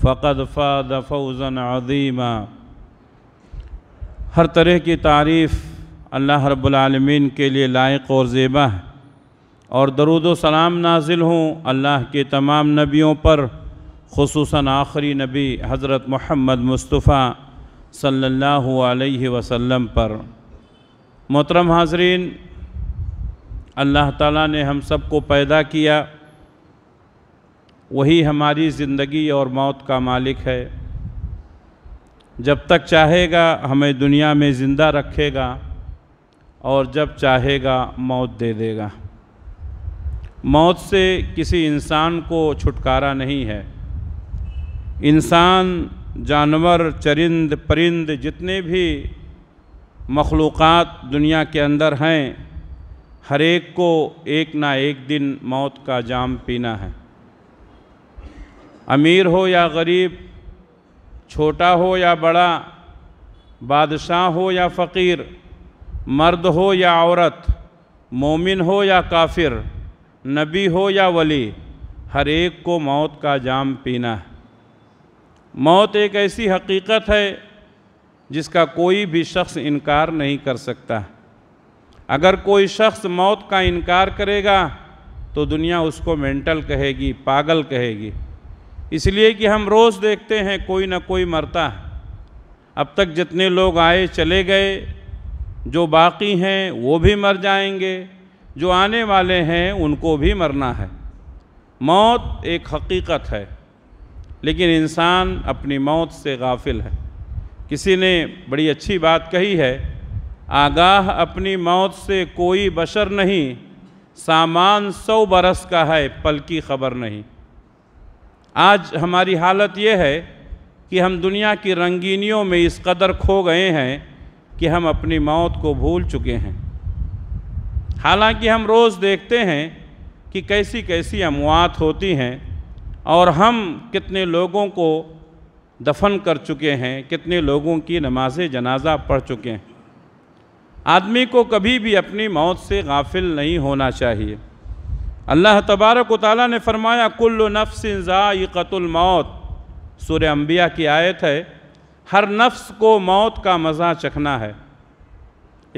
फ़कद फ़ाद फौज़न अदीमा हर तरह की तारीफ़ अल्लाह रबालमीन के लिए लायक और ज़ेबा है और दरुद सलाम नाजिल हूँ अल्लाह के तमाम नबियों पर खसूस आखिरी नबी हज़रत महमद मुस्तफ़ा सल्लल्लाहु अलैहि वसल्लम पर मोहतरम हाजरीन अल्लाह ताला ने हम सबको पैदा किया वही हमारी ज़िंदगी और मौत का मालिक है जब तक चाहेगा हमें दुनिया में ज़िंदा रखेगा और जब चाहेगा मौत दे देगा मौत से किसी इंसान को छुटकारा नहीं है इंसान जानवर चरिंद परिंद जितने भी मखलूक़ात दुनिया के अंदर हैं हर एक को एक ना एक दिन मौत का जाम पीना है अमीर हो या गरीब छोटा हो या बड़ा बादशाह हो या फ़कीर मर्द हो या औरत मोमिन हो या काफिर नबी हो या वली हर एक को मौत का जाम पीना है मौत एक ऐसी हकीकत है जिसका कोई भी शख्स इनकार नहीं कर सकता अगर कोई शख्स मौत का इनकार करेगा तो दुनिया उसको मेंटल कहेगी पागल कहेगी इसलिए कि हम रोज़ देखते हैं कोई ना कोई मरता है अब तक जितने लोग आए चले गए जो बाकी हैं वो भी मर जाएंगे जो आने वाले हैं उनको भी मरना है मौत एक हकीकत है लेकिन इंसान अपनी मौत से गाफिल है किसी ने बड़ी अच्छी बात कही है आगाह अपनी मौत से कोई बशर नहीं सामान सौ बरस का है पल की खबर नहीं आज हमारी हालत ये है कि हम दुनिया की रंगीनियों में इस कदर खो गए हैं कि हम अपनी मौत को भूल चुके हैं हालांकि हम रोज़ देखते हैं कि कैसी कैसी अमवात होती हैं और हम कितने लोगों को दफन कर चुके हैं कितने लोगों की नमाज जनाजा पढ़ चुके हैं आदमी को कभी भी अपनी मौत से गाफिल नहीं होना चाहिए अल्लाह तबारक ताली ने फरमाया कुल्ल मौत सुर अम्बिया की आयत है हर नफ्स को मौत का मज़ा चखना है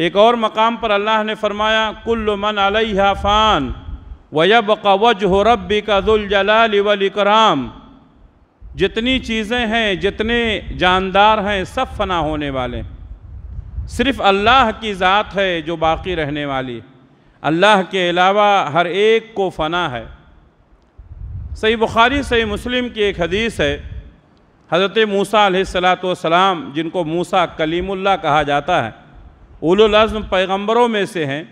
एक और मकाम पर अल्लाह ने फरमाया कुल्ल मन अलैहा फ़ान वयब वजह रब्बी का वल वलकराम जितनी चीज़ें हैं जितने जानदार हैं सब फना होने वाले सिर्फ़ अल्लाह की ज़ात है जो बाकी रहने वाली है अल्लाह के अलावा हर एक को फना है सही बुखारी सही मुस्लिम की एक हदीस है हज़रत मूसा सलाम जिनको मूसा कलीमुल्ला कहा जाता है उलज़म पैगंबरों में से हैं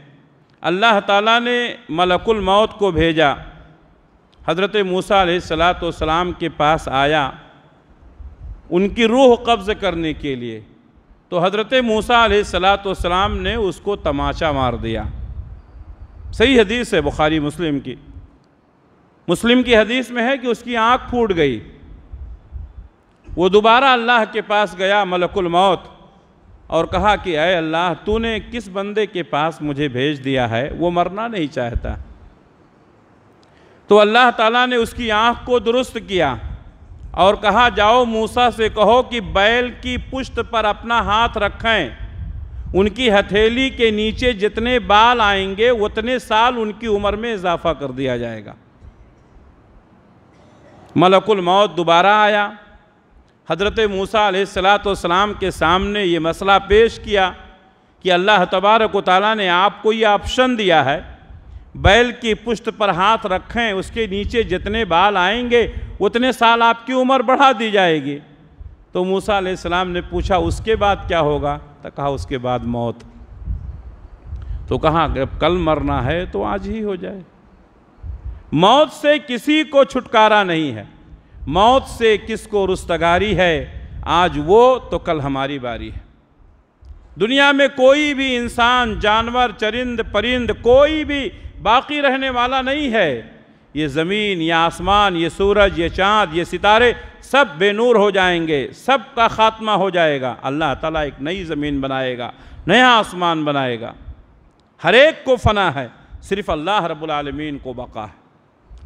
अल्लाह ताला ने मलकुल मौत को भेजा हज़रत मूसा सलाम के पास आया उनकी रूह कब्ज़ करने के लिए तो हज़रत मूसा सलाम ने उसको तमाचा मार दिया सही हदीस है बुखारी मुस्लिम की मुस्लिम की हदीस में है कि उसकी आँख फूट गई वो दोबारा अल्लाह के पास गया मलकुल मौत और कहा कि अय अल्लाह तूने किस बंदे के पास मुझे भेज दिया है वो मरना नहीं चाहता तो अल्लाह ताला ने उसकी आँख को दुरुस्त किया और कहा जाओ मूसा से कहो कि बैल की पुश्त पर अपना हाथ रखें उनकी हथेली के नीचे जितने बाल आएंगे उतने साल उनकी उम्र में इजाफा कर दिया जाएगा मलकुल मौत दोबारा आया हज़रत मूसा सलाम के सामने ये मसला पेश किया कि अल्लाह तबारक ताली ने आपको ये ऑप्शन दिया है बैल की पुष्ट पर हाथ रखें उसके नीचे जितने बाल आएंगे उतने साल आपकी उम्र बढ़ा दी जाएगी तो मूसा सलाम ने पूछा उसके बाद क्या होगा तो कहा उसके बाद मौत तो कहा कल मरना है तो आज ही हो जाए मौत से किसी को छुटकारा नहीं है मौत से किसको रुस्तगारी है आज वो तो कल हमारी बारी है दुनिया में कोई भी इंसान जानवर चरिंद परिंद कोई भी बाकी रहने वाला नहीं है ये ज़मीन ये आसमान ये सूरज ये चाँद ये सितारे सब बेनूर हो जाएंगे सब का ख़ात्मा हो जाएगा अल्लाह ताला एक नई ज़मीन बनाएगा नया आसमान बनाएगा हर एक को फना है सिर्फ़ अल्लाह रबालमीन को बका है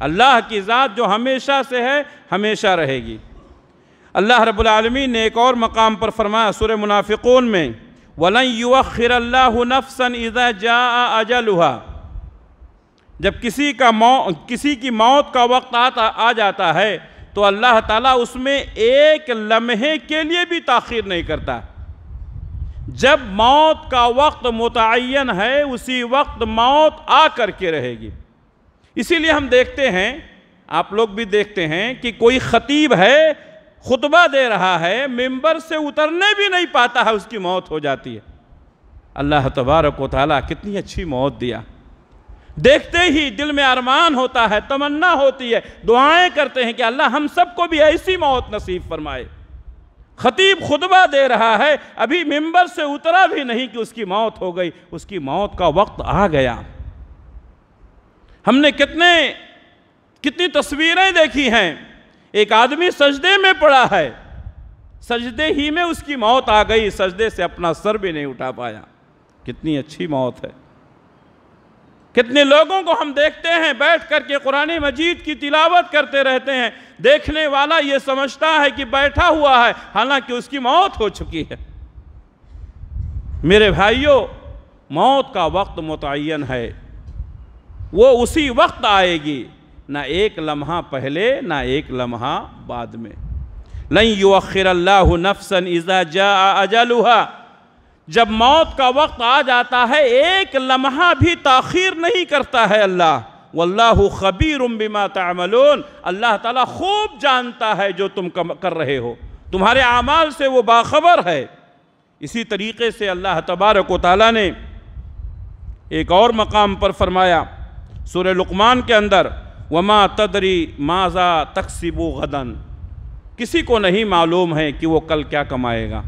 अल्लाह की ज़ात जो हमेशा से है हमेशा रहेगी अल्लाह रबालमीन ने एक और मकाम पर फरमाया सुर मुनाफिकून में वलन युवा खिर नफसन इज़ा जा अजलुहा जब किसी का मौ किसी की मौत का वक्त आता आ जाता है तो अल्लाह ताला उसमें एक लम्हे के लिए भी ताखिर नहीं करता जब मौत का वक्त मुतन है उसी वक्त मौत आ करके रहेगी इसीलिए हम देखते हैं आप लोग भी देखते हैं कि कोई ख़तीब है खुतबा दे रहा है मेंबर से उतरने भी नहीं पाता है उसकी मौत हो जाती है अल्लाह तबारक वाली कितनी अच्छी मौत दिया देखते ही दिल में अरमान होता है तमन्ना होती है दुआएं करते हैं कि अल्लाह हम सबको भी ऐसी मौत नसीब फरमाए खतीब खुतबा दे रहा है अभी मिंबर से उतरा भी नहीं कि उसकी मौत हो गई उसकी मौत का वक्त आ गया हमने कितने कितनी तस्वीरें देखी हैं एक आदमी सजदे में पड़ा है सजदे ही में उसकी मौत आ गई सजदे से अपना सर भी नहीं उठा पाया कितनी अच्छी मौत है कितने लोगों को हम देखते हैं बैठ कर के कुरान मजीद की तिलावत करते रहते हैं देखने वाला ये समझता है कि बैठा हुआ है हालांकि उसकी मौत हो चुकी है मेरे भाइयों मौत का वक्त मुतन है वो उसी वक्त आएगी ना एक लम्हा पहले ना एक लम्हा बाद में नहीं युखिर नफसन इज़ा जा अजलुहा जब मौत का वक्त आ जाता है एक लम्हा भी तखीर नहीं करता है अल्लाह वल्लाह खबीर बिमा तमलून अल्लाह ताला खूब जानता है जो तुम कर रहे हो तुम्हारे आमाल से वो बाखबर है इसी तरीके से अल्लाह तबारक ताला ने एक और मकाम पर फरमाया सुर लुकमान के अंदर वमा तदरी माजा तकसीबो गदन किसी को नहीं मालूम है कि वो कल क्या कमाएगा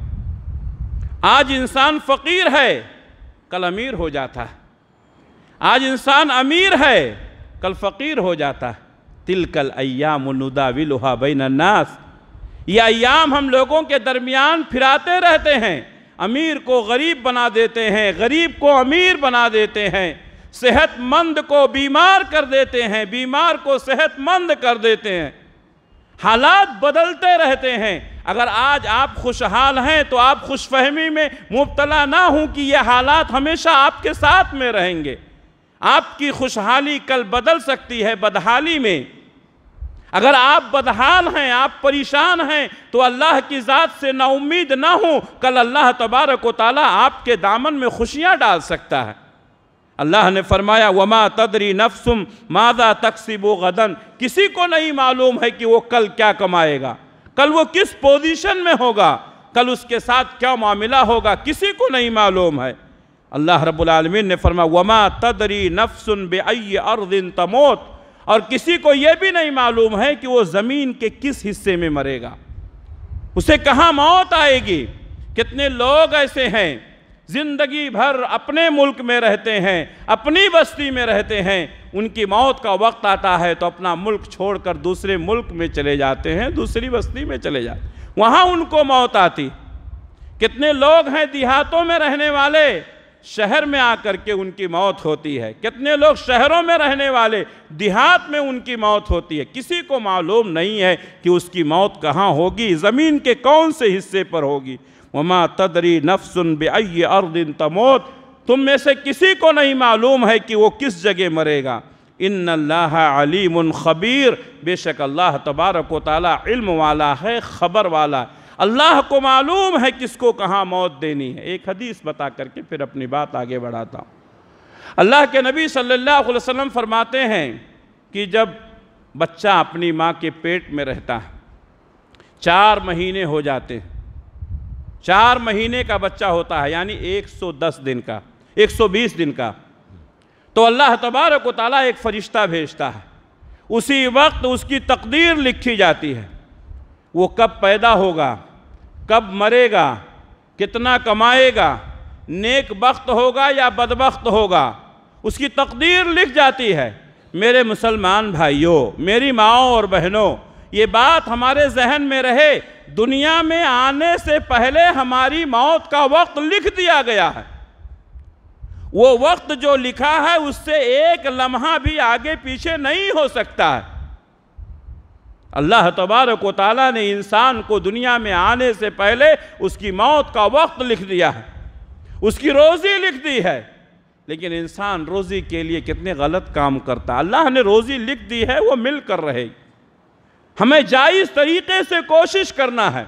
आज इंसान फ़कीर है कल अमीर हो जाता है आज इंसान अमीर है कल फ़कीर हो जाता है तिलकल अयाम नुदाविलहा बैनन्नास ये अयाम हम लोगों के दरमियान फिराते रहते हैं अमीर को गरीब बना देते हैं गरीब को अमीर बना देते हैं सेहतमंद को बीमार कर देते हैं बीमार को सेहतमंद कर देते हैं हालात बदलते रहते हैं अगर आज आप खुशहाल हैं तो आप खुशफहमी में मुबतला ना हों कि ये हालात हमेशा आपके साथ में रहेंगे आपकी खुशहाली कल बदल सकती है बदहाली में अगर आप बदहाल हैं आप परेशान हैं तो अल्लाह की ज़ात से नाउम्मीद ना हो कल अल्लाह तबारक वाली आपके दामन में खुशियाँ डाल सकता है अल्लाह ने फरमाया वमा तदरी नफसुम मादा तकसीब गदन किसी को नहीं मालूम है कि वो कल क्या कमाएगा कल वो किस पोजीशन में होगा कल उसके साथ क्या मामला होगा किसी को नहीं मालूम है अल्लाह रबालमीन ने फरमाया वमा तदरी नफसुन बे अर्दिन तमोत और किसी को यह भी नहीं मालूम है कि वो ज़मीन के किस हिस्से में मरेगा उसे कहाँ मौत आएगी कितने लोग ऐसे हैं जिंदगी भर अपने मुल्क में रहते हैं अपनी बस्ती में रहते हैं उनकी मौत का वक्त आता है तो अपना मुल्क छोड़कर दूसरे मुल्क में चले जाते हैं दूसरी बस्ती में चले जाते वहाँ उनको मौत आती कितने लोग हैं देहातों में रहने वाले शहर में आकर के उनकी मौत होती है कितने लोग शहरों में रहने वाले देहात में उनकी मौत होती है किसी को मालूम नहीं है कि उसकी मौत कहाँ होगी ज़मीन के कौन से हिस्से पर होगी वमा तदरी नफसुन बे अर्दिन तमोत तुम में से किसी को नहीं मालूम है कि वो किस जगह मरेगा इन अल्लाह अलीम ख़बीर बेशक अल्लाह तबारक ताली इल्म वाला है ख़बर वाला है अल्लाह को मालूम है किसको कहाँ मौत देनी है एक हदीस बता करके फिर अपनी बात आगे बढ़ाता हूँ अल्लाह के नबी सल्लल्लाहु अलैहि वसल्लम फरमाते हैं कि जब बच्चा अपनी माँ के पेट में रहता है चार महीने हो जाते हैं चार महीने का बच्चा होता है यानी 110 दिन का 120 दिन का तो अल्लाह तबारक ताला एक फरिश्ता भेजता है उसी वक्त उसकी तकदीर लिखी जाती है वो कब पैदा होगा कब मरेगा कितना कमाएगा नेक वक्त होगा या बदबक़्त होगा उसकी तकदीर लिख जाती है मेरे मुसलमान भाइयों मेरी माओ और बहनों ये बात हमारे जहन में रहे दुनिया में आने से पहले हमारी मौत का वक्त लिख दिया गया है वो वक्त जो लिखा है उससे एक लम्हा भी आगे पीछे नहीं हो सकता है अल्लाह तबारक ताली ने इंसान को दुनिया में आने से पहले उसकी मौत का वक्त लिख दिया है उसकी रोज़ी लिख दी है लेकिन इंसान रोज़ी के लिए कितने गलत काम करता अल्लाह ने रोज़ी लिख दी है वो मिल कर रहेगी हमें जायज़ तरीके से कोशिश करना है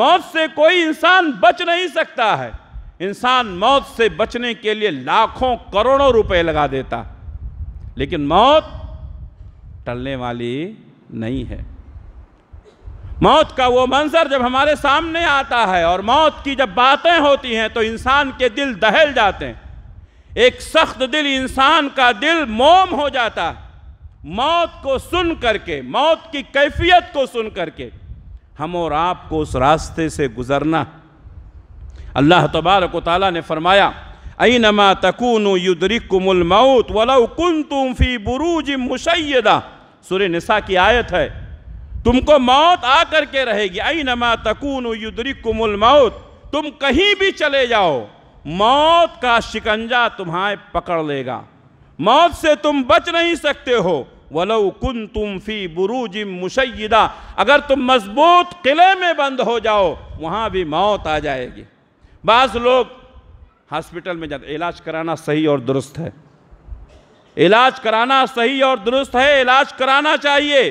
मौत से कोई इंसान बच नहीं सकता है इंसान मौत से बचने के लिए लाखों करोड़ों रुपए लगा देता लेकिन मौत टलने वाली नहीं है मौत का वो मंजर जब हमारे सामने आता है और मौत की जब बातें होती हैं तो इंसान के दिल दहल जाते हैं एक सख्त दिल इंसान का दिल मोम हो जाता है मौत को सुन करके मौत की कैफियत को सुन करके हम और आपको उस रास्ते से गुजरना अल्लाह तबारक ताला ने फरमाया अई नमा तकून युदरिकुमुल मऊत वलौ तुम फी बुरूज मुशैदा सुर निसा की आयत है तुमको मौत आ करके रहेगी अई नमा तकून युदरिकुमुल मऊत तुम कहीं भी चले जाओ मौत का शिकंजा तुम्हें पकड़ लेगा मौत से तुम बच नहीं सकते हो वलो कुन तुम फी जिम मुशैदा अगर तुम मजबूत किले में बंद हो जाओ वहाँ भी मौत आ जाएगी बाज़ लोग हॉस्पिटल में जाते इलाज कराना सही और दुरुस्त है इलाज कराना सही और दुरुस्त है इलाज कराना चाहिए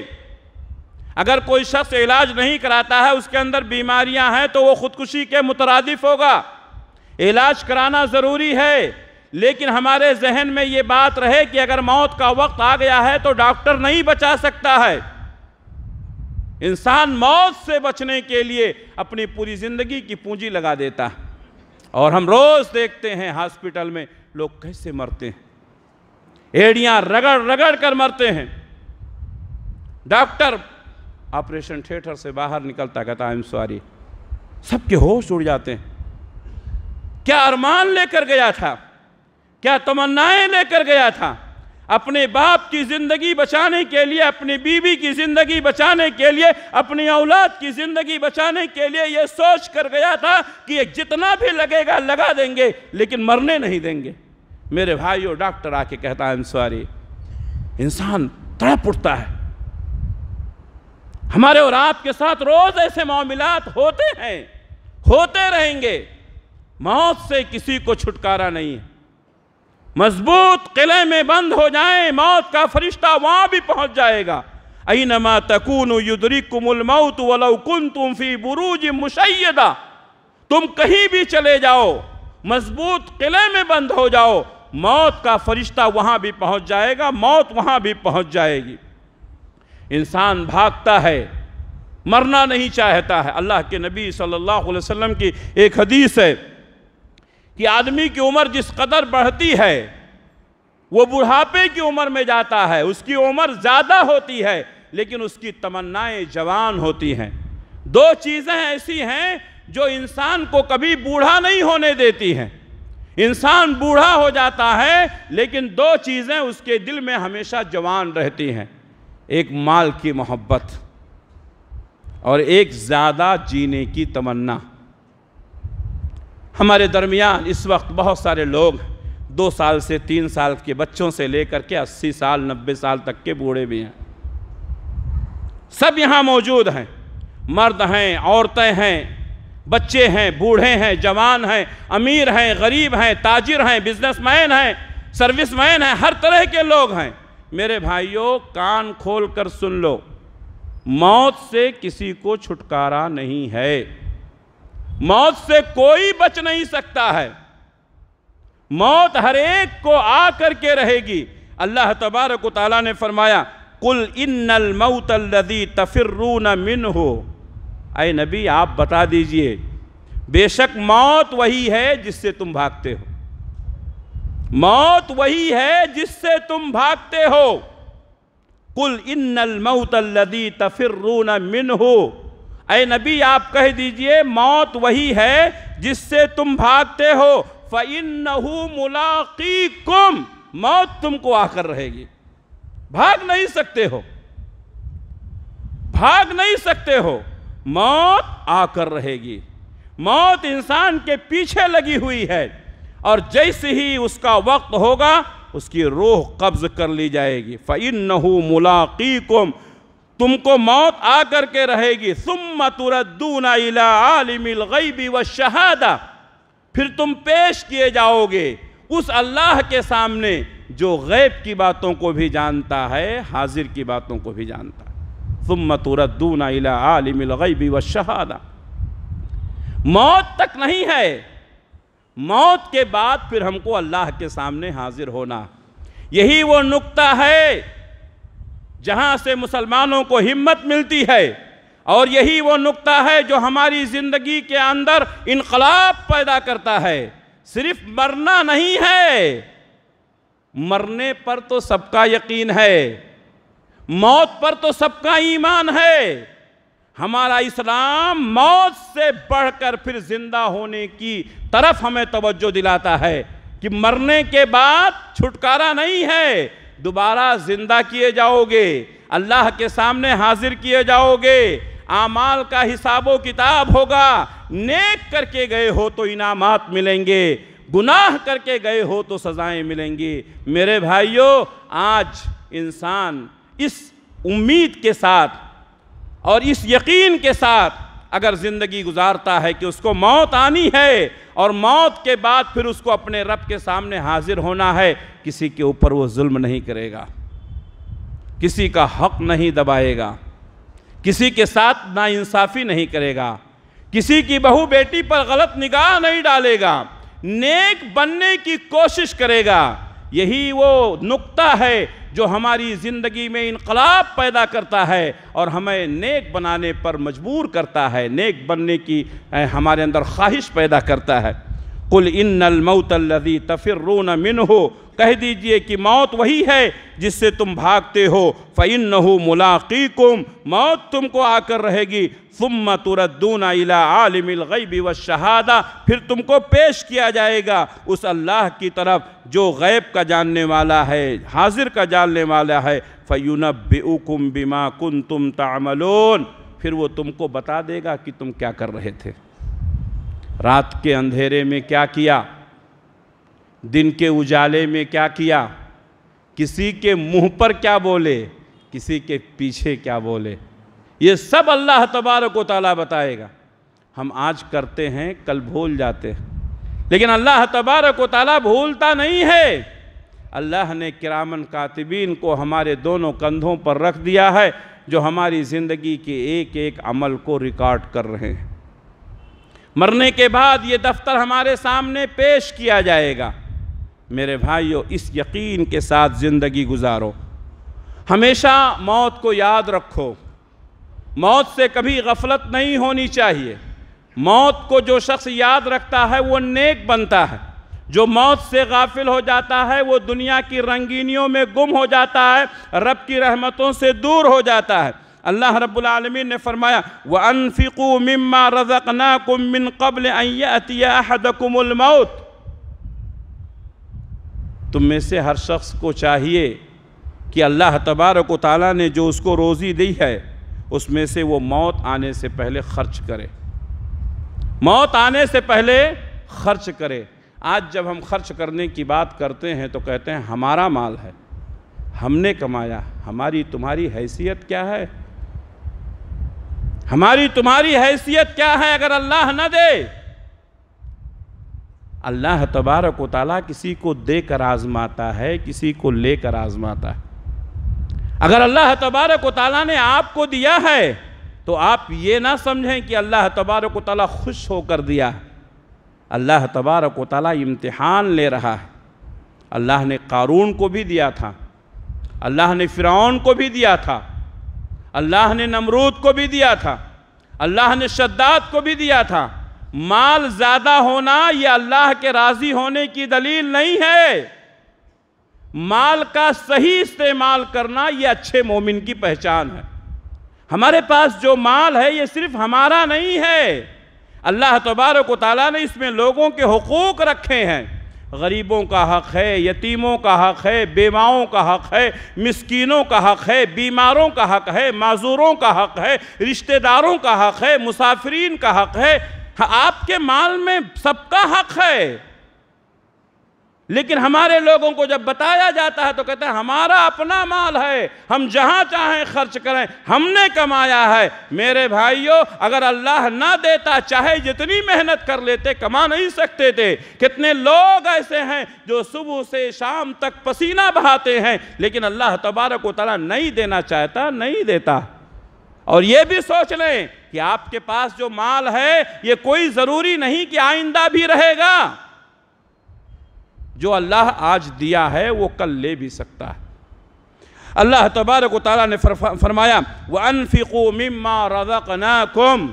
अगर कोई शख्स इलाज नहीं कराता है उसके अंदर बीमारियां हैं तो वो ख़ुदकुशी के मुतरदिफ होगा इलाज कराना ज़रूरी है लेकिन हमारे जहन में ये बात रहे कि अगर मौत का वक्त आ गया है तो डॉक्टर नहीं बचा सकता है इंसान मौत से बचने के लिए अपनी पूरी ज़िंदगी की पूंजी लगा देता है और हम रोज़ देखते हैं हॉस्पिटल में लोग कैसे मरते हैं एड़ियां रगड़ रगड़ कर मरते हैं डॉक्टर ऑपरेशन थिएटर से बाहर निकलता कहता आई एम सॉरी सबके होश उड़ जाते हैं क्या अरमान लेकर गया था क्या तमन्नाएं लेकर गया था अपने बाप की ज़िंदगी बचाने के लिए अपनी बीवी की ज़िंदगी बचाने के लिए अपनी औलाद की ज़िंदगी बचाने के लिए यह सोच कर गया था कि ये जितना भी लगेगा लगा देंगे लेकिन मरने नहीं देंगे मेरे भाइयों डॉक्टर आके कहता है सॉरी इंसान तड़प उठता है हमारे और आपके साथ रोज़ ऐसे मामलात होते हैं होते रहेंगे मौत से किसी को छुटकारा नहीं है मजबूत किले में बंद हो जाए मौत का फरिश्ता वहाँ भी पहुँच जाएगा अई नमा तकून युदरी कुमुलमऊत वलौकुन तुम फी बुरूज मुशैदा तुम कहीं भी चले जाओ मजबूत किले में बंद हो जाओ मौत का फरिश्ता वहाँ भी पहुँच जाएगा मौत वहाँ भी पहुँच जाएगी इंसान भागता है मरना नहीं चाहता है अल्लाह के नबी सल्लल्लाहु अलैहि वसल्लम की एक हदीस है कि आदमी की उम्र जिस कदर बढ़ती है वो बुढ़ापे की उम्र में जाता है उसकी उम्र ज़्यादा होती है लेकिन उसकी तमन्नाएं जवान होती हैं दो चीज़ें ऐसी हैं जो इंसान को कभी बूढ़ा नहीं होने देती हैं इंसान बूढ़ा हो जाता है लेकिन दो चीज़ें उसके दिल में हमेशा जवान रहती हैं एक माल की मोहब्बत और एक ज़्यादा जीने की तमन्ना हमारे दरमियान इस वक्त बहुत सारे लोग दो साल से तीन साल के बच्चों से लेकर के अस्सी साल नब्बे साल तक के बूढ़े भी हैं सब यहाँ मौजूद हैं मर्द हैं औरतें हैं बच्चे हैं बूढ़े हैं जवान हैं अमीर हैं गरीब हैं ताजिर हैं बिजनेसमैन हैं सर्विसमैन हैं हर तरह के लोग हैं मेरे भाइयों कान खोल कर सुन लो मौत से किसी को छुटकारा नहीं है मौत से कोई बच नहीं सकता है मौत हर एक को आ करके रहेगी अल्लाह तबारक तला ने फरमाया कुल इन्नल मऊतल्लदी न मिन हो आए नबी आप बता दीजिए बेशक मौत वही है जिससे तुम भागते हो मौत वही है जिससे तुम भागते हो कुल इन्नल मऊतल्लदी न मिन हो अय नबी आप कह दीजिए मौत वही है जिससे तुम भागते हो फ़िन मुलाकी कुम मौत तुमको आकर रहेगी भाग नहीं सकते हो भाग नहीं सकते हो मौत आकर रहेगी मौत इंसान के पीछे लगी हुई है और जैसे ही उसका वक्त होगा उसकी रूह कब्ज कर ली जाएगी फ़िन मुलाकी कुम तुमको मौत आ करके के रहेगी सुम इला आलिमिल गईबी व शहादा फिर तुम पेश किए जाओगे उस अल्लाह के सामने जो गैब की बातों को भी जानता है हाजिर की बातों को भी जानता है सुम इला आलिमिल गईबी व शहादा मौत तक नहीं है मौत के बाद फिर हमको अल्लाह के सामने हाजिर होना यही वो नुकता है जहाँ से मुसलमानों को हिम्मत मिलती है और यही वो नुक्ता है जो हमारी ज़िंदगी के अंदर इनकलाब पैदा करता है सिर्फ मरना नहीं है मरने पर तो सबका यकीन है मौत पर तो सबका ईमान है हमारा इस्लाम मौत से बढ़कर फिर ज़िंदा होने की तरफ हमें तवज्जो दिलाता है कि मरने के बाद छुटकारा नहीं है दोबारा जिंदा किए जाओगे अल्लाह के सामने हाजिर किए जाओगे आमाल का हिसाबो किताब होगा नेक करके गए हो तो इनामात मिलेंगे गुनाह करके गए हो तो सज़ाएं मिलेंगी मेरे भाइयों आज इंसान इस उम्मीद के साथ और इस यकीन के साथ अगर ज़िंदगी गुजारता है कि उसको मौत आनी है और मौत के बाद फिर उसको अपने रब के सामने हाजिर होना है किसी के ऊपर वो जुल्म नहीं करेगा किसी का हक नहीं दबाएगा किसी के साथ नाइंसाफ़ी नहीं करेगा किसी की बहू बेटी पर गलत निगाह नहीं डालेगा नेक बनने की कोशिश करेगा यही वो नुक्ता है जो हमारी ज़िंदगी में इनकलाब पैदा करता है और हमें नेक बनाने पर मजबूर करता है नेक बनने की हमारे अंदर ख्वाहिश पैदा करता है कुल इन इन्नमौतल्लि तफिर मिन हो कह दीजिए कि मौत वही है जिससे तुम भागते हो न हो मुलाकी कुम मौत तुमको आकर रहेगी सुम दूना इला आलिमिल गैबी व शहादा फिर तुमको पेश किया जाएगा उस अल्लाह की तरफ जो गैब का जानने वाला है हाजिर का जानने वाला है फ़ैनबुकुम बिमा कुन तुम तामलोन फिर वो तुमको बता देगा कि तुम क्या कर रहे थे रात के अंधेरे में क्या किया दिन के उजाले में क्या किया किसी के मुंह पर क्या बोले किसी के पीछे क्या बोले ये सब अल्लाह तबारक ताला बताएगा हम आज करते हैं कल भूल जाते हैं लेकिन अल्लाह तबारक ताला भूलता नहीं है अल्लाह ने किरामन कातिबीन को हमारे दोनों कंधों पर रख दिया है जो हमारी ज़िंदगी के एक एक अमल को रिकॉर्ड कर रहे हैं मरने के बाद ये दफ्तर हमारे सामने पेश किया जाएगा मेरे भाइयों इस यकीन के साथ ज़िंदगी गुजारो हमेशा मौत को याद रखो मौत से कभी गफलत नहीं होनी चाहिए मौत को जो शख्स याद रखता है वो नेक बनता है जो मौत से गाफिल हो जाता है वो दुनिया की रंगीनियों में गुम हो जाता है रब की रहमतों से दूर हो जाता है अल्लाह रब्लमिन ने फरमाया व अनफ़िकू मम्मा रज़कना मिन कबल मौत तुम में से हर शख्स को चाहिए कि अल्लाह तबारक ताली ने जो उसको रोज़ी दी है उसमें से वो मौत आने से पहले खर्च करे मौत आने से पहले खर्च करे आज जब हम खर्च करने की बात करते हैं तो कहते हैं हमारा माल है हमने कमाया हमारी तुम्हारी हैसियत क्या है हमारी तुम्हारी हैसियत क्या है अगर अल्लाह न दे अल्लाह तबारक वाली किसी को दे कर आजमाता है किसी को लेकर आजमाता है अगर अल्लाह तबारक वाली ने आपको दिया है तो आप ये ना समझें कि अल्लाह तबारक वाली खुश होकर दिया अल्लाह तबारक वाली इम्तहान ले रहा है अल्लाह ने कारून को भी दिया था अल्लाह ने फ़िरौन को भी दिया था अल्लाह ने नमरूद को भी दिया था अल्लाह ने शद्दात को भी दिया था माल ज़्यादा होना यह अल्लाह के राज़ी होने की दलील नहीं है माल का सही इस्तेमाल करना यह अच्छे मोमिन की पहचान है हमारे पास जो माल है ये सिर्फ हमारा नहीं है अल्लाह तबारक ताली ने इसमें लोगों के हकूक़ रखे हैं गरीबों का हक़ है यतीमों का हक़ है बेवाओं का हक़ है मिसकीनों का हक़ है बीमारों का हक़ है माजूरों का हक़ है रिश्तेदारों का हक़ है मुसाफरीन का हक़ है आपके माल में सबका हक़ है लेकिन हमारे लोगों को जब बताया जाता है तो कहते हैं हमारा अपना माल है हम जहाँ चाहें खर्च करें हमने कमाया है मेरे भाइयों अगर अल्लाह ना देता चाहे जितनी मेहनत कर लेते कमा नहीं सकते थे कितने लोग ऐसे हैं जो सुबह से शाम तक पसीना बहाते हैं लेकिन अल्लाह तबारक वाली नहीं देना चाहता नहीं देता और ये भी सोच लें कि आपके पास जो माल है ये कोई ज़रूरी नहीं कि आइंदा भी रहेगा जो अल्लाह आज दिया है वो कल ले भी सकता है अल्लाह तबारक ताली ने फरमाया व अनफ़िको रजक रज़कना कुम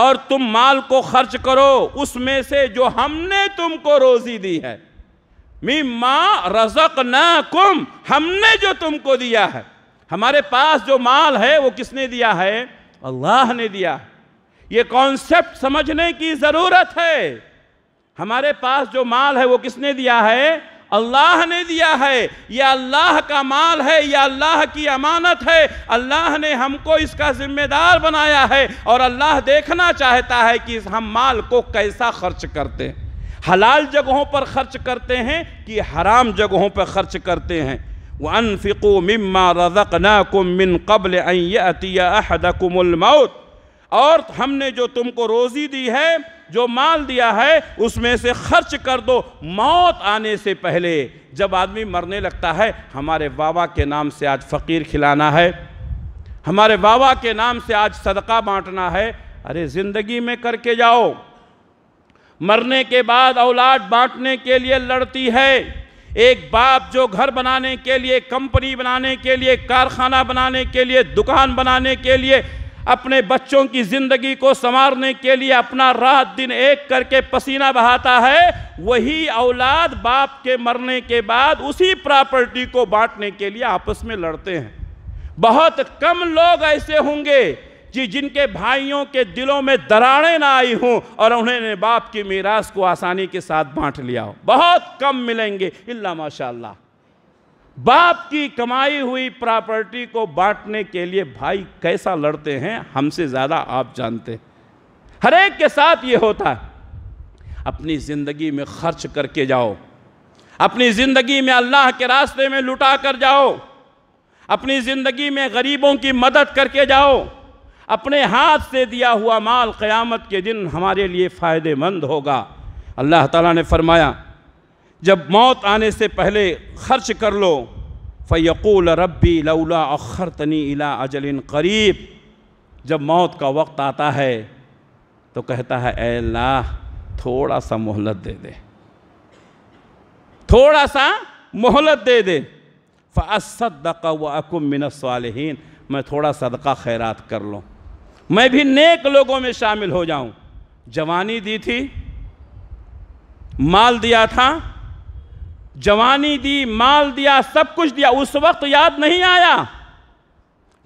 और तुम माल को खर्च करो उसमें से जो हमने तुमको रोज़ी दी है मम्मा रज़कना कुम हमने जो तुमको दिया है हमारे पास जो माल है वो किसने दिया है अल्लाह ने दिया है ये कॉन्सेप्ट समझने की ज़रूरत है हमारे पास जो माल है वो किसने दिया है अल्लाह ने दिया है यह अल्लाह का माल है यह अल्लाह की अमानत है अल्लाह ने हमको इसका जिम्मेदार बनाया है और अल्लाह देखना चाहता है कि हम माल को कैसा खर्च करते हैं हलाल जगहों पर खर्च करते हैं कि हराम जगहों पर खर्च करते हैं वह वनफ़िको मिम्मा रज़क मिन कबल अतिया और हमने जो तुमको रोज़ी दी है जो माल दिया है उसमें से खर्च कर दो मौत आने से पहले जब आदमी मरने लगता है हमारे बाबा के नाम से आज फ़कीर खिलाना है हमारे बाबा के नाम से आज सदका बांटना है अरे ज़िंदगी में करके जाओ मरने के बाद औलाद बांटने के लिए लड़ती है एक बाप जो घर बनाने के लिए कंपनी बनाने के लिए कारखाना बनाने के लिए दुकान बनाने के लिए अपने बच्चों की जिंदगी को संवारने के लिए अपना रात दिन एक करके पसीना बहाता है वही औलाद बाप के मरने के बाद उसी प्रॉपर्टी को बांटने के लिए आपस में लड़ते हैं बहुत कम लोग ऐसे होंगे जी जिनके भाइयों के दिलों में दराड़े ना आई हों और उन्होंने बाप की मीरास को आसानी के साथ बांट लिया हो बहुत कम मिलेंगे इल्ला माशाल्लाह बाप की कमाई हुई प्रॉपर्टी को बांटने के लिए भाई कैसा लड़ते हैं हमसे ज़्यादा आप जानते हर एक के साथ ये होता है अपनी ज़िंदगी में खर्च करके जाओ अपनी ज़िंदगी में अल्लाह के रास्ते में लुटा कर जाओ अपनी ज़िंदगी में गरीबों की मदद करके जाओ अपने हाथ से दिया हुआ माल क़यामत के दिन हमारे लिए फ़ायदेमंद होगा अल्लाह ताला ने फरमाया जब मौत आने से पहले खर्च कर लो फ़यकूल रब्बी लौला अखर तनी इला अजलिन करीब जब मौत का वक्त आता है तो कहता है अल्लाह थोड़ा सा मोहलत दे दे थोड़ा सा मोहलत दे दे फ़सदका वकुम मिनसालहन मैं थोड़ा सदका खैरात कर लूँ मैं भी नेक लोगों में शामिल हो जाऊँ जवानी दी थी माल दिया था जवानी दी माल दिया सब कुछ दिया उस वक्त याद नहीं आया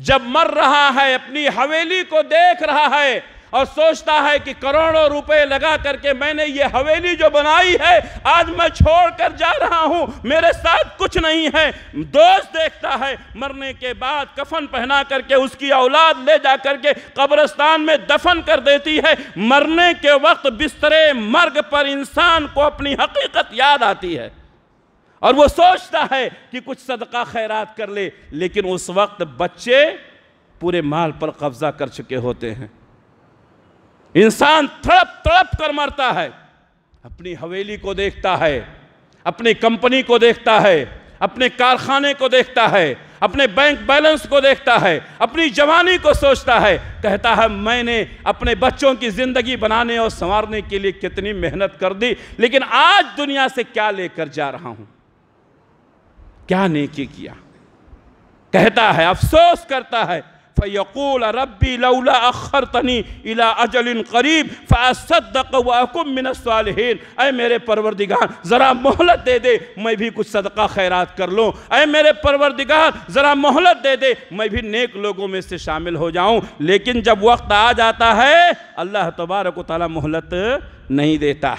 जब मर रहा है अपनी हवेली को देख रहा है और सोचता है कि करोड़ों रुपए लगा करके मैंने ये हवेली जो बनाई है आज मैं छोड़ कर जा रहा हूं मेरे साथ कुछ नहीं है दोस्त देखता है मरने के बाद कफन पहना करके उसकी औलाद ले जा करके कब्रस्तान में दफन कर देती है मरने के वक्त बिस्तरे मर्ग पर इंसान को अपनी हकीकत याद आती है और वो सोचता है कि कुछ सदका खैरात कर ले लेकिन उस वक्त बच्चे पूरे माल पर कब्जा कर चुके होते हैं इंसान तड़प तड़प कर मरता है अपनी हवेली को देखता है अपनी कंपनी को देखता है अपने कारखाने को देखता है अपने बैंक बैलेंस को देखता है अपनी जवानी को सोचता है कहता है मैंने अपने बच्चों की ज़िंदगी बनाने और संवारने के लिए कितनी मेहनत कर दी लेकिन आज दुनिया से क्या लेकर जा रहा हूं क्या नेकी किया कहता है अफसोस करता है फ़यकूल रबी लौला अखर तनी इला अजल करीब फ़ासदकुम मिनसालहन अय मेरे परवरदिगार ज़रा मोहलत दे दे मैं भी कुछ सदका खैरात कर लूँ अय मेरे परवरदिगार ज़रा मोहलत दे दे मैं भी नेक लोगों में से शामिल हो जाऊँ लेकिन जब वक्त आ जाता है अल्लाह तबारक ताली मोहलत नहीं देता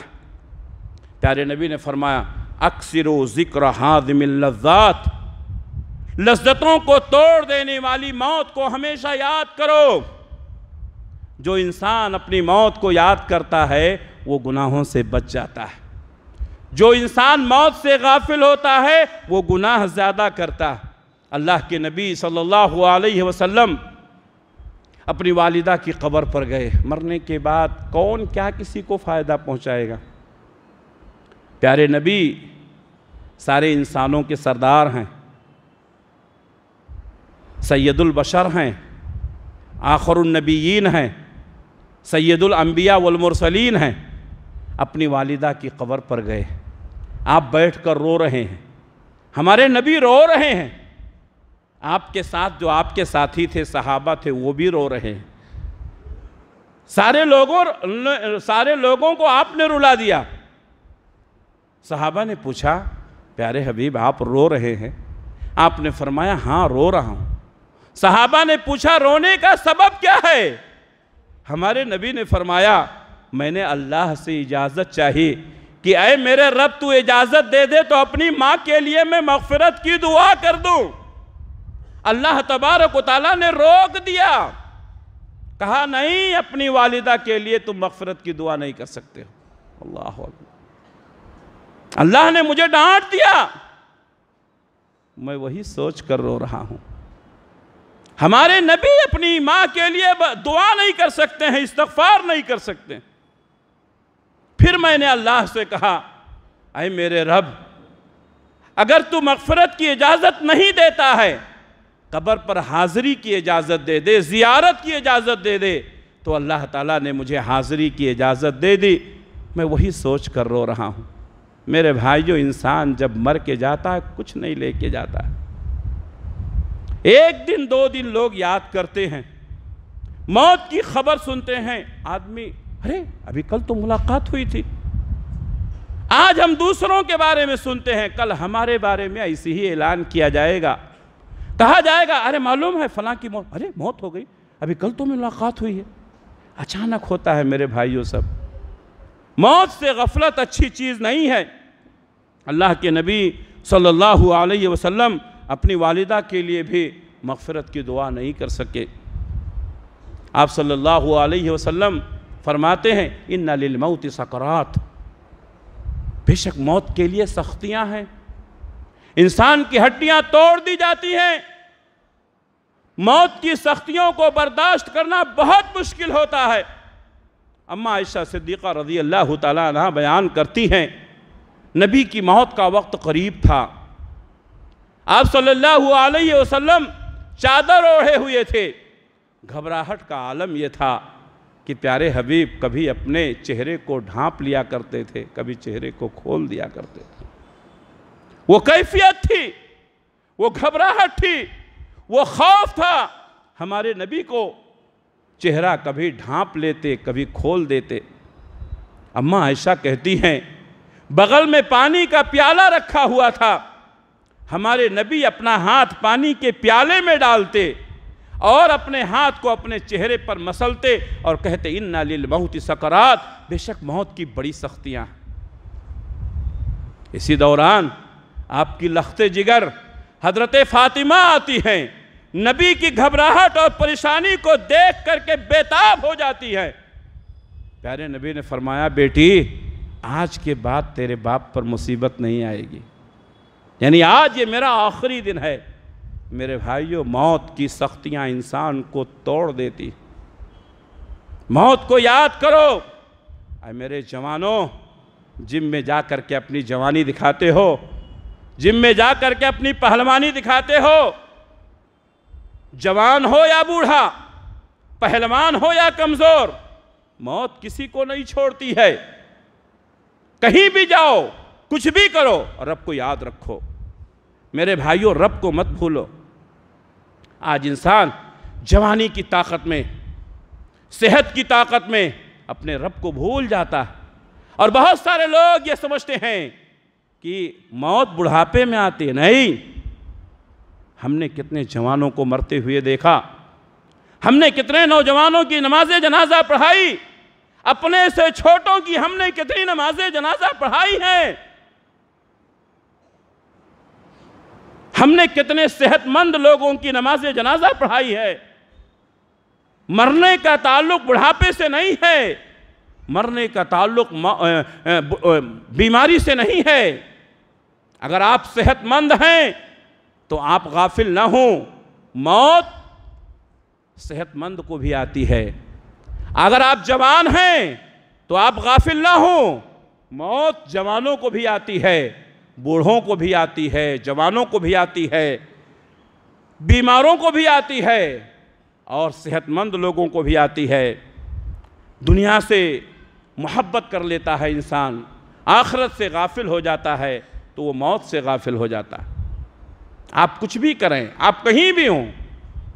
प्यारे नबी ने फरमाया अक्सर ज़िक्र हादमिल लज्जात लज्जतों को तोड़ देने वाली मौत को हमेशा याद करो जो इंसान अपनी मौत को याद करता है वो गुनाहों से बच जाता है जो इंसान मौत से गाफिल होता है वो गुनाह ज़्यादा करता है अल्लाह के नबी सल्लल्लाहु अलैहि वसल्लम अपनी वालिदा की कब्र पर गए मरने के बाद कौन क्या किसी को फ़ायदा पहुंचाएगा प्यारे नबी सारे इंसानों के सरदार हैं सैदुल बशर हैं आखरुलनबीन हैं सैदुल अम्बिया वलमरसलिन हैं अपनी वालिदा की कबर पर गए आप बैठ कर रो रहे हैं हमारे नबी रो रहे हैं आपके साथ जो आपके साथी थे सहाबा थे वो भी रो रहे हैं सारे लोगों सारे लोगों को आपने रुला दिया सहाबा ने पूछा प्यारे हबीब आप रो रहे हैं आपने फरमाया हाँ रो रहा हूँ सहाबा ने पूछा रोने का सबब क्या है हमारे नबी ने फरमाया मैंने अल्लाह से इजाज़त चाही कि अय मेरे रब तू इजाज़त दे दे तो अपनी माँ के लिए मैं मगफरत की दुआ कर दूँ अल्लाह तबारक तला ने रोक दिया कहा नहीं अपनी वालिदा के लिए तुम मगफरत की दुआ नहीं कर सकते हो अल्लाह अल्लाह ने मुझे डांट दिया मैं वही सोच कर रो रहा हूँ हमारे नबी अपनी माँ के लिए दुआ नहीं कर सकते हैं इस्तफार नहीं कर सकते फिर मैंने अल्लाह से कहा अरे मेरे रब अगर तू मगफरत की इजाज़त नहीं देता है कब्र पर हाज़िरी की इजाज़त दे दे ज़ियारत की इजाज़त दे दे तो अल्लाह ताला ने मुझे हाज़िरी की इजाज़त दे दी मैं वही सोच कर रो रहा हूँ मेरे भाइयों इंसान जब मर के जाता है कुछ नहीं लेके जाता एक दिन दो दिन लोग याद करते हैं मौत की खबर सुनते हैं आदमी अरे अभी कल तो मुलाकात हुई थी आज हम दूसरों के बारे में सुनते हैं कल हमारे बारे में ऐसे ही ऐलान किया जाएगा कहा जाएगा अरे मालूम है फलां की मौत अरे मौत हो गई अभी कल तो मुलाकात हुई है अचानक होता है मेरे भाइयों सब मौत से गफलत अच्छी चीज़ नहीं है अल्लाह के नबी सल्लल्लाहु अलैहि वसल्लम अपनी वालिदा के लिए भी मगफरत की दुआ नहीं कर सके आप सल्लल्लाहु अलैहि वसल्लम फरमाते हैं इन नलमौत सकरात बेशक मौत के लिए सख्तियां हैं इंसान की हड्डियां तोड़ दी जाती हैं मौत की सख्तियों को बर्दाश्त करना बहुत मुश्किल होता है अम्मा आयशा सिद्दीक़ा रज़ी अल्लाह तह बयान करती हैं नबी की मौत का वक्त करीब था आप सल्लल्लाहु अलैहि वसल्लम चादर ओढ़े हुए थे घबराहट का आलम यह था कि प्यारे हबीब कभी अपने चेहरे को ढांप लिया करते थे कभी चेहरे को खोल दिया करते थे वो कैफियत थी वो घबराहट थी वो खौफ था हमारे नबी को चेहरा कभी ढांप लेते कभी खोल देते अम्मा ऐसा कहती हैं बगल में पानी का प्याला रखा हुआ था हमारे नबी अपना हाथ पानी के प्याले में डालते और अपने हाथ को अपने चेहरे पर मसलते और कहते इन नालिल बहुत सकरात बेशक मौत की बड़ी सख्तियाँ इसी दौरान आपकी लखते जिगर हजरत फातिमा आती हैं नबी की घबराहट और परेशानी को देख करके बेताब हो जाती है प्यारे नबी ने फरमाया बेटी आज के बाद तेरे बाप पर मुसीबत नहीं आएगी यानी आज ये मेरा आखिरी दिन है मेरे भाइयों मौत की सख्तियां इंसान को तोड़ देती मौत को याद करो अरे मेरे जवानों जिम में जा कर के अपनी जवानी दिखाते हो जिम में जा कर के अपनी पहलवानी दिखाते हो जवान हो या बूढ़ा पहलवान हो या कमजोर मौत किसी को नहीं छोड़ती है कहीं भी जाओ कुछ भी करो रब को याद रखो मेरे भाइयों रब को मत भूलो आज इंसान जवानी की ताकत में सेहत की ताकत में अपने रब को भूल जाता है और बहुत सारे लोग ये समझते हैं कि मौत बुढ़ापे में आती है नहीं हमने कितने जवानों को मरते हुए देखा हमने कितने नौजवानों की नमाज जनाजा पढ़ाई अपने से छोटों की हमने कितनी नमाज जनाजा पढ़ाई है हमने कितने सेहतमंद लोगों की नमाज जनाजा पढ़ाई है मरने का ताल्लुक बुढ़ापे से नहीं है मरने का ताल्लुक बीमारी से नहीं है अगर आप सेहतमंद हैं तो आप गाफिल ना हों मौत सेहतमंद को भी आती है अगर आप जवान हैं तो आप गाफिल ना हों मौत जवानों को भी आती है बूढ़ों को भी आती है जवानों को भी आती है बीमारों को भी आती है और सेहतमंद लोगों को भी आती है दुनिया से मोहब्बत कर लेता है इंसान आखरत से गाफिल हो जाता है तो वो मौत से गाफिल हो जाता है आप कुछ भी करें आप कहीं भी हों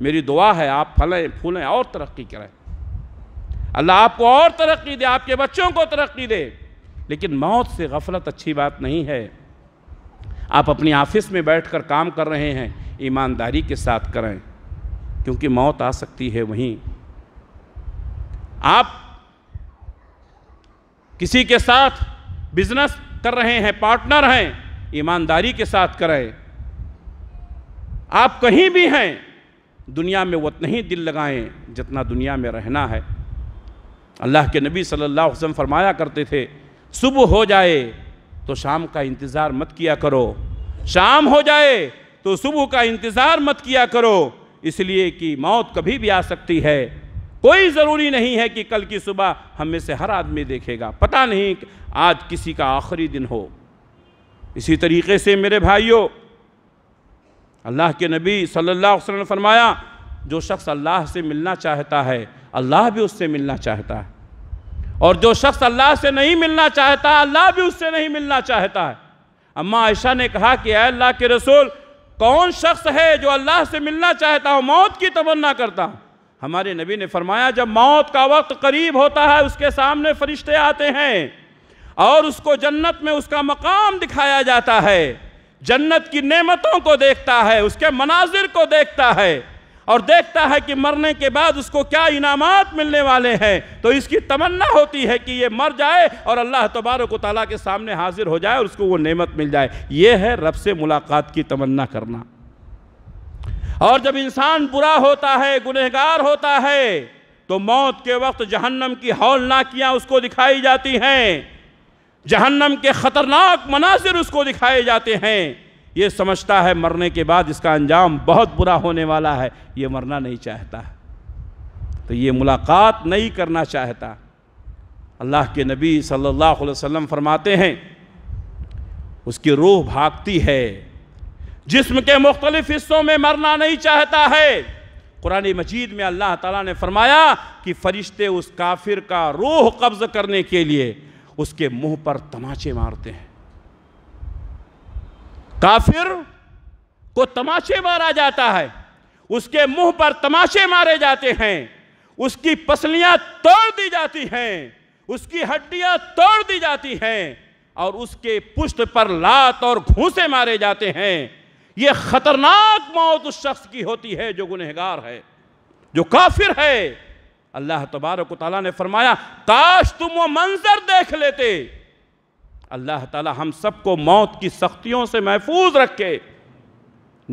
मेरी दुआ है आप फलें फूलें और तरक्की करें अल्लाह आपको और तरक्की दे आपके बच्चों को तरक्की दे लेकिन मौत से गफलत अच्छी बात नहीं है आप अपनी ऑफिस में बैठ कर काम कर रहे हैं ईमानदारी के साथ करें क्योंकि मौत आ सकती है वहीं आप किसी के साथ बिजनेस कर रहे हैं पार्टनर हैं ईमानदारी के साथ करें आप कहीं भी हैं दुनिया में उतना ही दिल लगाएं जितना दुनिया में रहना है अल्लाह के नबी सल्लल्लाहु अलैहि वसल्लम फरमाया करते थे सुबह हो जाए तो शाम का इंतज़ार मत किया करो शाम हो जाए तो सुबह का इंतज़ार मत किया करो इसलिए कि मौत कभी भी आ सकती है कोई ज़रूरी नहीं है कि कल की सुबह हम में से हर आदमी देखेगा पता नहीं आज किसी का आखिरी दिन हो इसी तरीके से मेरे भाइयों अल्लाह के नबी सल्लल्लाहु अलैहि वसल्लम ने फरमाया जो शख्स अल्लाह से मिलना चाहता है अल्लाह भी उससे मिलना चाहता है और जो शख्स अल्लाह से नहीं मिलना चाहता अल्लाह भी उससे नहीं मिलना चाहता है अम्मा आयशा ने कहा कि अल्लाह के रसूल कौन शख्स है जो अल्लाह से मिलना चाहता हो मौत की तमन्ना करता हूँ हमारे नबी ने फरमाया जब मौत का वक्त करीब होता है उसके सामने फरिश्ते आते हैं और उसको जन्नत में उसका मकाम दिखाया जाता है जन्नत की नेमतों को देखता है उसके मनाजिर को देखता है और देखता है कि मरने के बाद उसको क्या इनामात मिलने वाले हैं तो इसकी तमन्ना होती है कि ये मर जाए और अल्लाह तबारक तला के सामने हाजिर हो जाए और उसको वो नेमत मिल जाए ये है रब से मुलाकात की तमन्ना करना और जब इंसान बुरा होता है गुनहगार होता है तो मौत के वक्त जहन्नम की हौलनाकियाँ उसको दिखाई जाती हैं जहन्नम के ख़तरनाक मनाजिर उसको दिखाए जाते हैं ये समझता है मरने के बाद इसका अंजाम बहुत बुरा होने वाला है ये मरना नहीं चाहता तो ये मुलाकात नहीं करना चाहता अल्लाह के नबी सल्लल्लाहु अलैहि वसल्लम फरमाते हैं उसकी रूह भागती है जिस्म के मुख्तलिफ हिस्सों में मरना नहीं चाहता है कुरान मजीद में अल्लाह ताला ने फरमाया कि फरिश्ते उस काफिर का रूह कब्ज़ करने के लिए उसके मुंह पर तमाचे मारते हैं काफिर को तमाचे मारा जाता है उसके मुंह पर तमाचे मारे जाते हैं उसकी पसलियां तोड़ दी जाती हैं उसकी हड्डियां तोड़ दी जाती हैं और उसके पुष्ट पर लात और घूसे मारे जाते हैं यह खतरनाक मौत उस शख्स की होती है जो गुनहगार है जो काफिर है अल्लाह तबारक तला ने फरमाया काश तुम वो मंजर देख लेते अल्लाह ताला हम सबको मौत की सख्तियों से महफूज रखे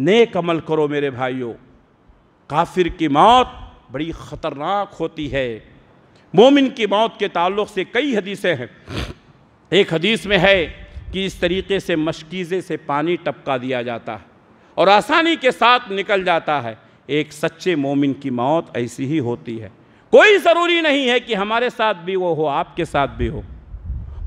नेक अमल करो मेरे भाइयों काफिर की मौत बड़ी ख़तरनाक होती है मोमिन की मौत के ताल्लुक से कई हदीसें हैं एक हदीस में है कि इस तरीके से मशकीज़े से पानी टपका दिया जाता है और आसानी के साथ निकल जाता है एक सच्चे मोमिन की मौत ऐसी ही होती है कोई ज़रूरी नहीं है कि हमारे साथ भी वो हो आपके साथ भी हो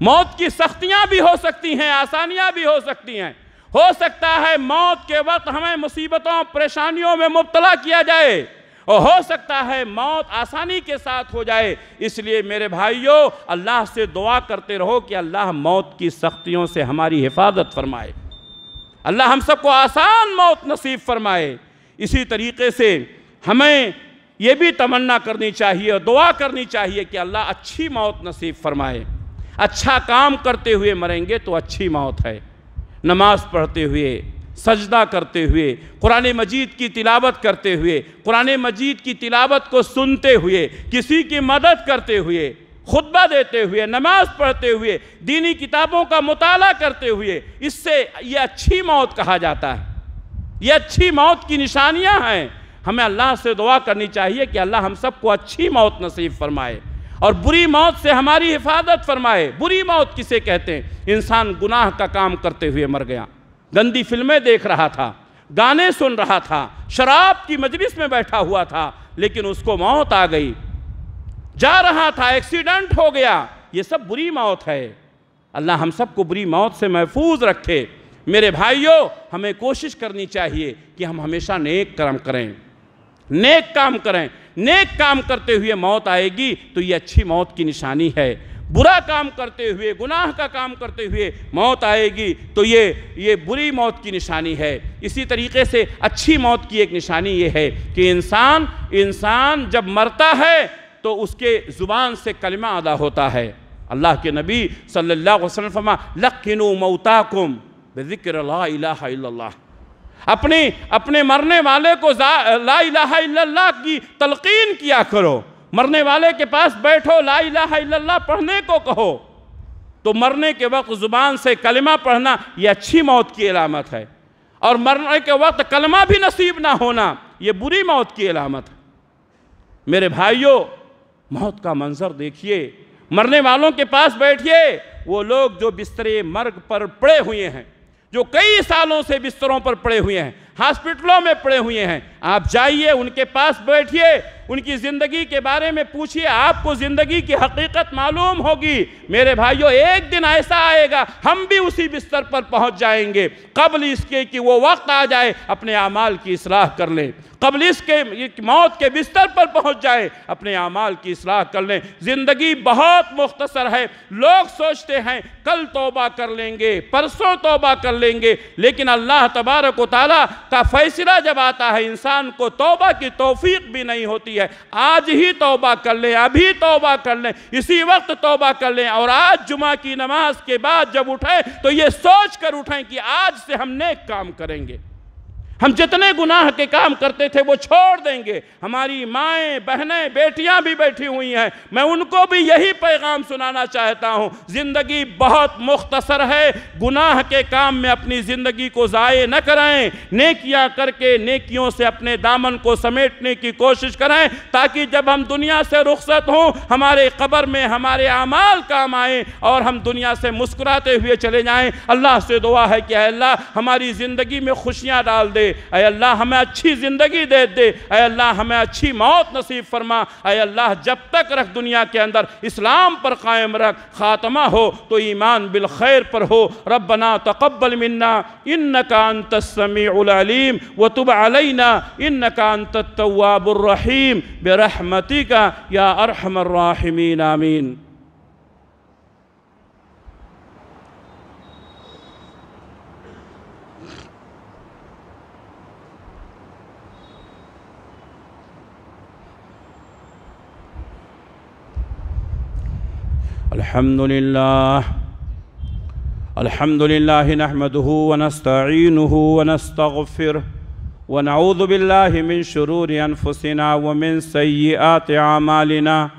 मौत की सख्तियां भी हो सकती हैं आसानियां भी हो सकती हैं हो सकता है मौत के वक्त हमें मुसीबतों परेशानियों में मुबतला किया जाए और हो सकता है मौत आसानी के साथ हो जाए इसलिए मेरे भाइयों अल्लाह से दुआ करते रहो कि अल्लाह मौत की सख्तियों से हमारी हिफाजत फरमाए अल्लाह हम सबको आसान मौत नसीब फरमाए इसी तरीके से हमें ये भी तमन्ना करनी चाहिए और दुआ करनी चाहिए कि अल्लाह अच्छी मौत नसीब फरमाए अच्छा काम करते हुए मरेंगे तो अच्छी मौत है नमाज पढ़ते हुए सजदा करते हुए कुरान मजीद की तिलावत करते हुए कुरान मजीद की तिलावत को सुनते हुए किसी की मदद करते हुए खुतबा देते हुए नमाज पढ़ते हुए दीनी किताबों का मुताला करते हुए इससे ये अच्छी मौत कहा जाता है ये अच्छी मौत की निशानियाँ हैं हमें अल्लाह से दुआ करनी चाहिए कि अल्लाह हम सबको अच्छी मौत नसीब फरमाए और बुरी मौत से हमारी हिफाजत फरमाए बुरी मौत किसे कहते हैं इंसान गुनाह का काम करते हुए मर गया गंदी फिल्में देख रहा था गाने सुन रहा था शराब की मजलिस में बैठा हुआ था लेकिन उसको मौत आ गई जा रहा था एक्सीडेंट हो गया ये सब बुरी मौत है अल्लाह हम सबको बुरी मौत से महफूज रखे मेरे भाइयों हमें कोशिश करनी चाहिए कि हम हमेशा नेक कर्म करें नेक काम करें नेक काम करते हुए मौत आएगी तो ये अच्छी मौत की निशानी है बुरा काम करते हुए गुनाह का काम करते हुए मौत आएगी तो ये ये बुरी मौत की निशानी है इसी तरीके से अच्छी मौत की एक निशानी ये है कि इंसान इंसान जब मरता है तो उसके ज़ुबान से कलमा अदा होता है अल्लाह के नबी सल्लल्लाहु अलैहि वसल्लम फरमा लखिन मऊताकुम ज़िक्र इलाहा इल्लल्लाह अपने अपने मरने वाले को ला इलाहा की तलकीन किया करो मरने वाले के पास बैठो ला इलाहा पढ़ने को कहो तो मरने के वक्त ज़ुबान से कलमा पढ़ना ये अच्छी मौत की अलामत है और मरने के वक्त कलमा भी नसीब ना होना ये बुरी मौत की अलामत है मेरे भाइयों मौत का मंजर देखिए मरने वालों के पास बैठिए वो लोग जो बिस्तरे मर्ग पर पड़े हुए हैं जो कई सालों से बिस्तरों पर पड़े हुए हैं हॉस्पिटलों में पड़े हुए हैं आप जाइए उनके पास बैठिए उनकी ज़िंदगी के बारे में पूछिए आपको ज़िंदगी की हकीकत मालूम होगी मेरे भाइयों एक दिन ऐसा आएगा हम भी उसी बिस्तर पर पहुंच जाएंगे कबल इसके कि वो वक्त आ जाए अपने अमाल की इसलाह कर लें कबल इसके मौत के बिस्तर पर पहुंच जाए अपने अमाल की इसलाह कर लें ज़िंदगी बहुत मुख्तसर है लोग सोचते हैं कल तोबा कर लेंगे परसों तोबा कर लेंगे लेकिन अल्लाह तबारक वाली का फैसला जब आता है इंसान को तोबा की तोफीक भी नहीं होती है आज ही तोबा कर लें अभी तोबा कर लें इसी वक्त तोबा कर लें और आज जुमा की नमाज के बाद जब उठें तो ये सोच कर उठें कि आज से हम नेक काम करेंगे हम जितने गुनाह के काम करते थे वो छोड़ देंगे हमारी माएँ बहनें बेटियां भी बैठी हुई हैं मैं उनको भी यही पैगाम सुनाना चाहता हूँ ज़िंदगी बहुत मुख्तसर है गुनाह के काम में अपनी ज़िंदगी को ज़ाय न कराएं नेकियां करके नेकियों से अपने दामन को समेटने की कोशिश करें ताकि जब हम दुनिया से रुख्सत हों हमारे कबर में हमारे अमाल काम आए और हम दुनिया से मुस्कुराते हुए चले जाएँ अल्लाह से दुआ है कि अल्लाह हमारी ज़िंदगी में खुशियाँ डाल दे अय अल्लाह हमें अच्छी ज़िंदगी दे दे अय अल्लाह हमें अच्छी मौत नसीब फरमा अय अल्लाह जब तक रख दुनिया के अंदर इस्लाम पर कायम रख ख़ात्मा हो तो ईमान बिल खैर पर हो रबना तकबल मन्ना इन कान तस्मीम व तुब अलना इन कान तवाबुलरहीम बरहमती का या अरहमर्राहमीन आमीन الحمد لله الحمد لله نحمده ونستعينه ونستغفره ونعوذ بالله من شرور أنفسنا ومن سيئات أعمالنا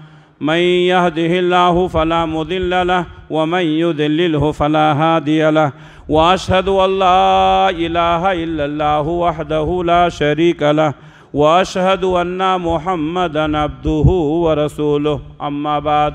من يهده الله فلا مضل له ومن يذلله فلا هادي له وأشهد أن لا إله إلا الله وحده لا شريك له وأشهد أن محمدا عبده ورسوله أما بعد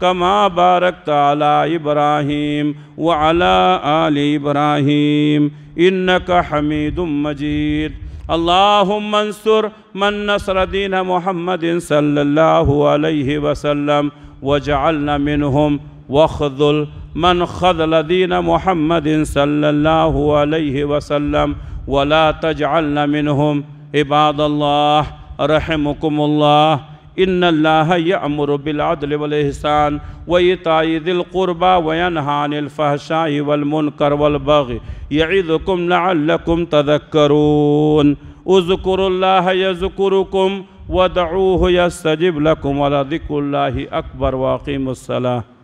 كما باركت على إبراهيم وعلى آل إبراهيم إنك حميد مجيد اللهم انصر من نصر دين محمد صلى الله عليه وسلم واجعلنا منهم واخذل من خذل دين محمد صلى الله عليه وسلم ولا تجعلنا منهم عباد الله رحمكم الله إن الله يأمر بالعدل والإحسان وإيتاء ذي القربى وينهى عن الفحشاء والمنكر والبغي يعظكم لعلكم تذكرون اذكروا الله يذكركم ودعوه يستجب لكم ولذكر الله أكبر وأقيموا الصلاة